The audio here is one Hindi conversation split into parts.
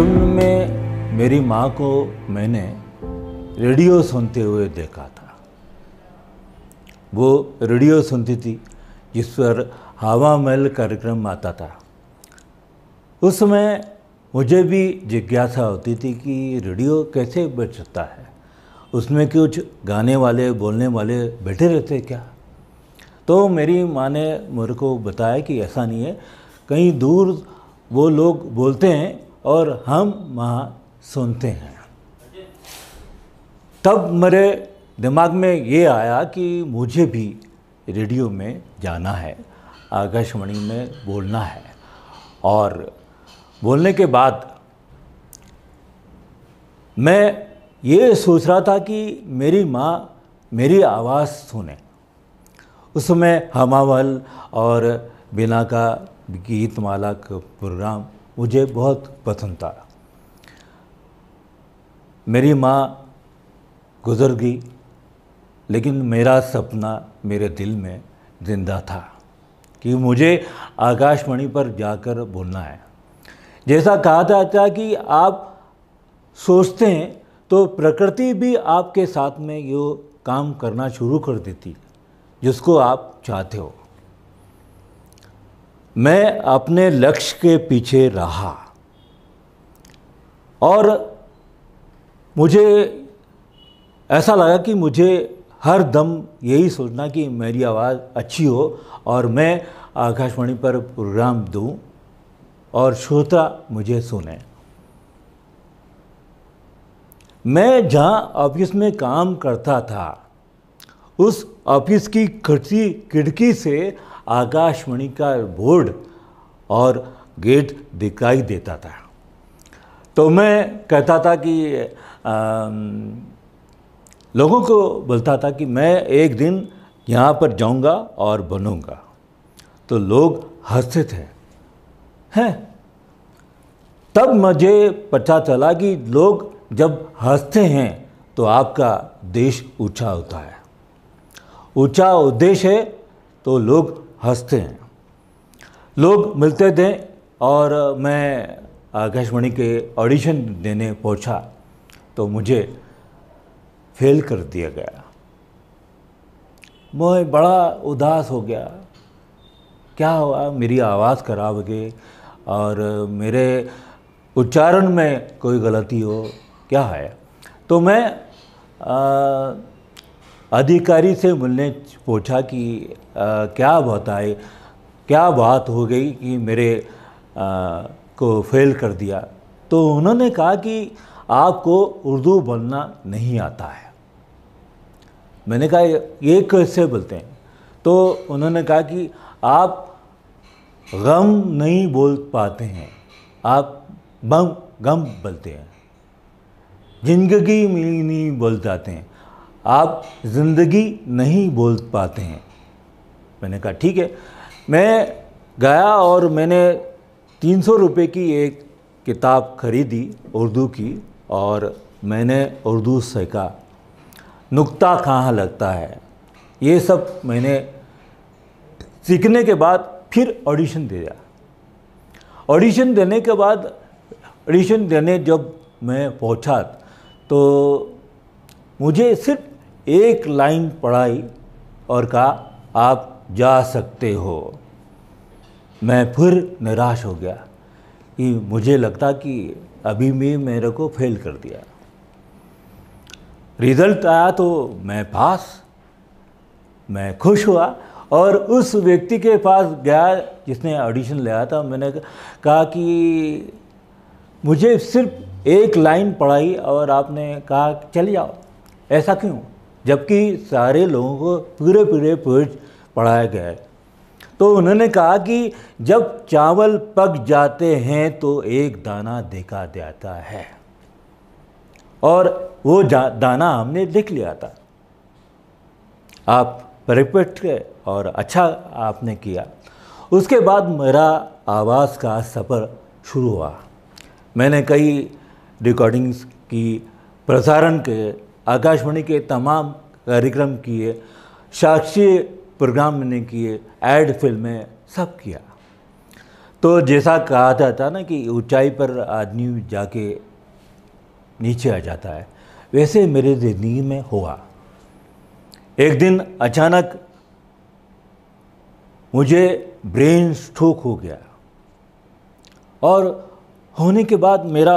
बचपन में मेरी माँ को मैंने रेडियो सुनते हुए देखा था वो रेडियो सुनती थी जिस पर हवा महल कार्यक्रम आता था उस समय मुझे भी जिज्ञासा होती थी कि रेडियो कैसे बचता है उसमें कुछ गाने वाले बोलने वाले बैठे रहते क्या तो मेरी माँ ने मेरे को बताया कि ऐसा नहीं है कहीं दूर वो लोग बोलते हैं और हम वहाँ सुनते हैं तब मेरे दिमाग में ये आया कि मुझे भी रेडियो में जाना है आकाशवाणी में बोलना है और बोलने के बाद मैं ये सोच रहा था कि मेरी माँ मेरी आवाज़ सुने उसमें हमावल और बिना का गीतमाला का प्रोग्राम मुझे बहुत पसंद था मेरी माँ गुजर गई लेकिन मेरा सपना मेरे दिल में जिंदा था कि मुझे आकाशवाणी पर जाकर बोलना है जैसा कहा जाता कि आप सोचते हैं तो प्रकृति भी आपके साथ में यो काम करना शुरू कर देती जिसको आप चाहते हो मैं अपने लक्ष्य के पीछे रहा और मुझे ऐसा लगा कि मुझे हर दम यही सोचना कि मेरी आवाज़ अच्छी हो और मैं आकाशवाणी पर प्रोग्राम दूं और श्रोता मुझे सुने मैं जहाँ ऑफिस में काम करता था उस ऑफिस की खिड़की खिड़की से आकाशवाणी का बोर्ड और गेट दिखाई देता था तो मैं कहता था कि आ, लोगों को बोलता था कि मैं एक दिन यहाँ पर जाऊँगा और बनूँगा तो लोग हंसते थे हैं तब मुझे पता चला कि लोग जब हंसते हैं तो आपका देश ऊंचा होता है ऊंचा उद्देश्य है तो लोग हंसते हैं लोग मिलते थे और मैं आकाशवाणी के ऑडिशन देने पहुंचा तो मुझे फेल कर दिया गया मैं बड़ा उदास हो गया क्या हुआ मेरी आवाज़ खराब हो गई और मेरे उच्चारण में कोई गलती हो क्या है तो मैं आ, अधिकारी से मिलने पूछा कि आ, क्या बताए क्या बात हो गई कि मेरे आ, को फेल कर दिया तो उन्होंने कहा कि आपको उर्दू बोलना नहीं आता है मैंने कहा ये कैसे बोलते हैं तो उन्होंने कहा कि आप गम नहीं बोल पाते हैं आप बम गम बोलते हैं जिंदगी में नहीं बोल जाते हैं आप ज़िंदगी नहीं बोल पाते हैं मैंने कहा ठीक है मैं गया और मैंने तीन सौ रुपये की एक किताब खरीदी उर्दू की और मैंने उर्दू सीखा नुक्ता कहाँ लगता है ये सब मैंने सीखने के बाद फिर ऑडिशन दे दिया ऑडिशन देने के बाद ऑडिशन देने जब मैं पहुँचा तो मुझे सिर्फ एक लाइन पढ़ाई और कहा आप जा सकते हो मैं फिर निराश हो गया कि मुझे लगता कि अभी भी मेरे को फेल कर दिया रिजल्ट आया तो मैं पास मैं खुश हुआ और उस व्यक्ति के पास गया जिसने ऑडिशन लिया था मैंने कहा कि मुझे सिर्फ एक लाइन पढ़ाई और आपने कहा चले जाओ ऐसा क्यों जबकि सारे लोगों को पूरे पूरे पोइट्स पढ़ाया गया है तो उन्होंने कहा कि जब चावल पक जाते हैं तो एक दाना देखा जाता है और वो दाना हमने देख लिया था आप परिपट गए और अच्छा आपने किया उसके बाद मेरा आवाज़ का सफ़र शुरू हुआ मैंने कई रिकॉर्डिंग्स की प्रसारण के आकाशवाणी के तमाम कार्यक्रम किए साक्षी प्रोग्राम मैंने किए एड फिल्में सब किया तो जैसा कहा जाता था ना कि ऊंचाई पर आदमी जाके नीचे आ जाता है वैसे मेरे ज़िंदगी में हुआ एक दिन अचानक मुझे ब्रेन स्ट्रोक हो गया और होने के बाद मेरा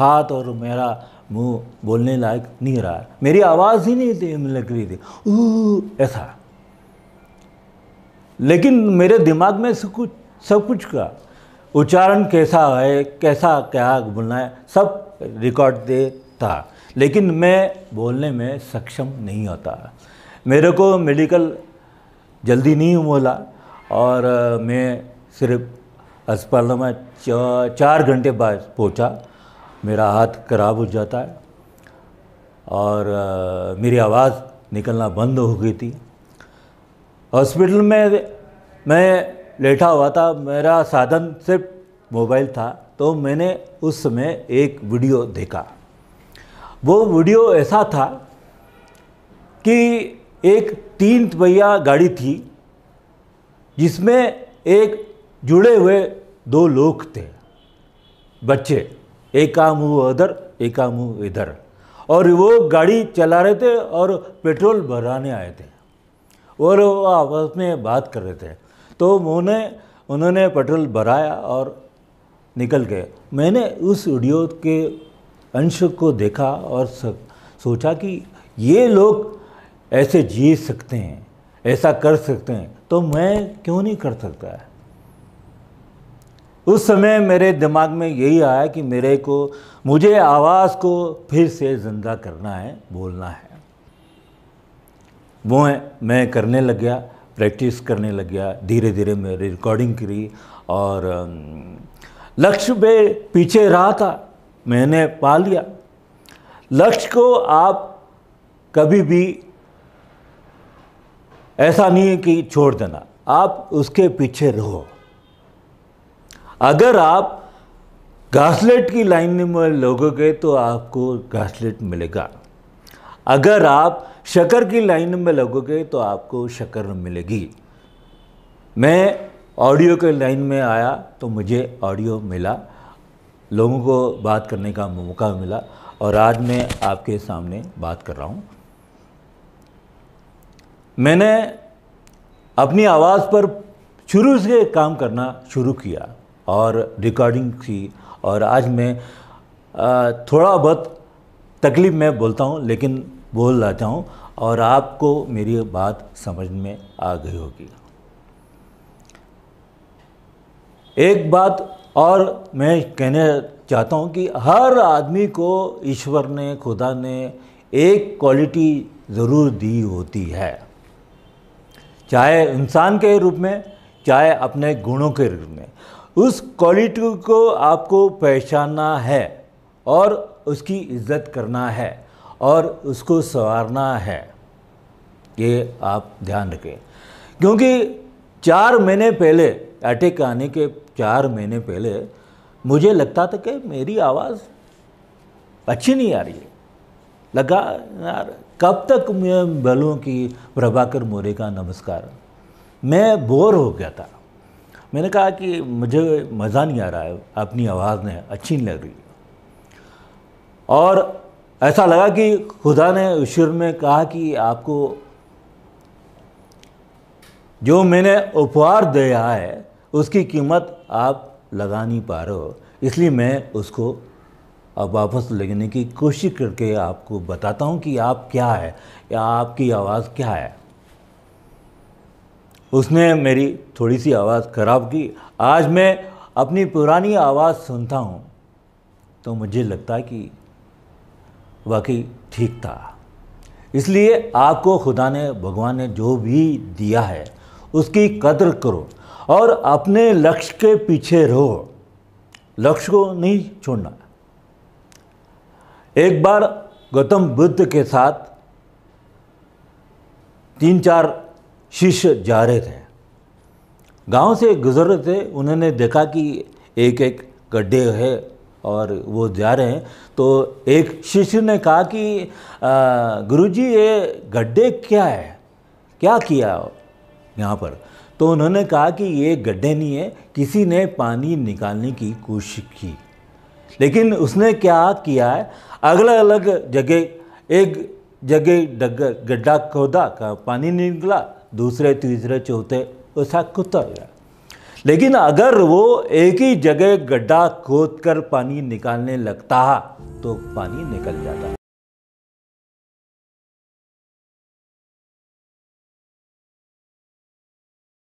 हाथ और मेरा मुँह बोलने लायक नहीं रहा मेरी आवाज़ ही नहीं थी लग रही थी ऐसा लेकिन मेरे दिमाग में सब कुछ सब कुछ का उच्चारण कैसा है कैसा क्या बोलना है सब रिकॉर्ड दे था लेकिन मैं बोलने में सक्षम नहीं होता मेरे को मेडिकल जल्दी नहीं बोला और मैं सिर्फ अस्पताल में चार घंटे बाद पहुंचा मेरा हाथ खराब हो जाता है और मेरी आवाज़ निकलना बंद हो गई थी हॉस्पिटल में मैं लेटा हुआ था मेरा साधन सिर्फ मोबाइल था तो मैंने उस समय एक वीडियो देखा वो वीडियो ऐसा था कि एक तीन पहिया गाड़ी थी जिसमें एक जुड़े हुए दो लोग थे बच्चे एका मुँह उधर एका मुँह इधर और वो गाड़ी चला रहे थे और पेट्रोल भराने आए थे और वो आपस में बात कर रहे थे तो उन्होंने उन्होंने पेट्रोल भराया और निकल गए मैंने उस वीडियो के अंश को देखा और सोचा कि ये लोग ऐसे जी सकते हैं ऐसा कर सकते हैं तो मैं क्यों नहीं कर सकता है उस समय मेरे दिमाग में यही आया कि मेरे को मुझे आवाज़ को फिर से ज़िंदा करना है बोलना है वो है मैं करने लग गया प्रैक्टिस करने लग गया धीरे धीरे मेरी रिकॉर्डिंग करी और लक्ष्य पे पीछे रहा था मैंने पा लिया लक्ष्य को आप कभी भी ऐसा नहीं है कि छोड़ देना आप उसके पीछे रहो अगर आप घासलेट की लाइन में लोगोगे तो आपको घासलेट मिलेगा अगर आप शकर की लाइन में लगोगे तो आपको शकर मिलेगी मैं ऑडियो के लाइन में आया तो मुझे ऑडियो मिला लोगों को बात करने का मौका मिला और आज मैं आपके सामने बात कर रहा हूँ मैंने अपनी आवाज़ पर शुरू से काम करना शुरू किया और रिकॉर्डिंग की और आज मैं थोड़ा बहुत तकलीफ में बोलता हूँ लेकिन बोल लाता हूँ और आपको मेरी बात समझ में आ गई होगी एक बात और मैं कहना चाहता हूँ कि हर आदमी को ईश्वर ने खुदा ने एक क्वालिटी ज़रूर दी होती है चाहे इंसान के रूप में चाहे अपने गुणों के रूप में उस क्वालिटी को आपको पहचानना है और उसकी इज्जत करना है और उसको संवारना है ये आप ध्यान रखें क्योंकि चार महीने पहले अटैक आने के चार महीने पहले मुझे लगता था कि मेरी आवाज़ अच्छी नहीं आ रही है लगा यार कब तक मैं बोलूँ कि प्रभाकर मोरे का नमस्कार मैं बोर हो गया था मैंने कहा कि मुझे मज़ा नहीं आ रहा है अपनी आवाज़ में अच्छी नहीं लग रही और ऐसा लगा कि खुदा ने ईश्वर में कहा कि आपको जो मैंने उपहार दिया है उसकी कीमत आप लगा नहीं पा रहे हो इसलिए मैं उसको अब वापस लेने की कोशिश करके आपको बताता हूँ कि आप क्या है या आपकी आवाज़ क्या है उसने मेरी थोड़ी सी आवाज़ ख़राब की आज मैं अपनी पुरानी आवाज़ सुनता हूँ तो मुझे लगता है कि वाकई ठीक था इसलिए आपको खुदा ने भगवान ने जो भी दिया है उसकी कदर करो और अपने लक्ष्य के पीछे रहो लक्ष्य को नहीं छोड़ना एक बार गौतम बुद्ध के साथ तीन चार शिष्य जा रहे थे गांव से गुजर रहे थे उन्होंने देखा कि एक एक गड्ढे है और वो जा रहे हैं तो एक शिष्य ने कहा कि गुरुजी ये गड्ढे क्या है क्या किया यहाँ पर तो उन्होंने कहा कि ये गड्ढे नहीं है किसी ने पानी निकालने की कोशिश की लेकिन उसने क्या किया है अलग अलग जगह एक जगह गड्ढा खोदा पानी निकला दूसरे तीसरे चौथे ऐसा कुत्ता गया लेकिन अगर वो एक ही जगह गड्ढा खोद कर पानी निकालने लगता तो पानी निकल जाता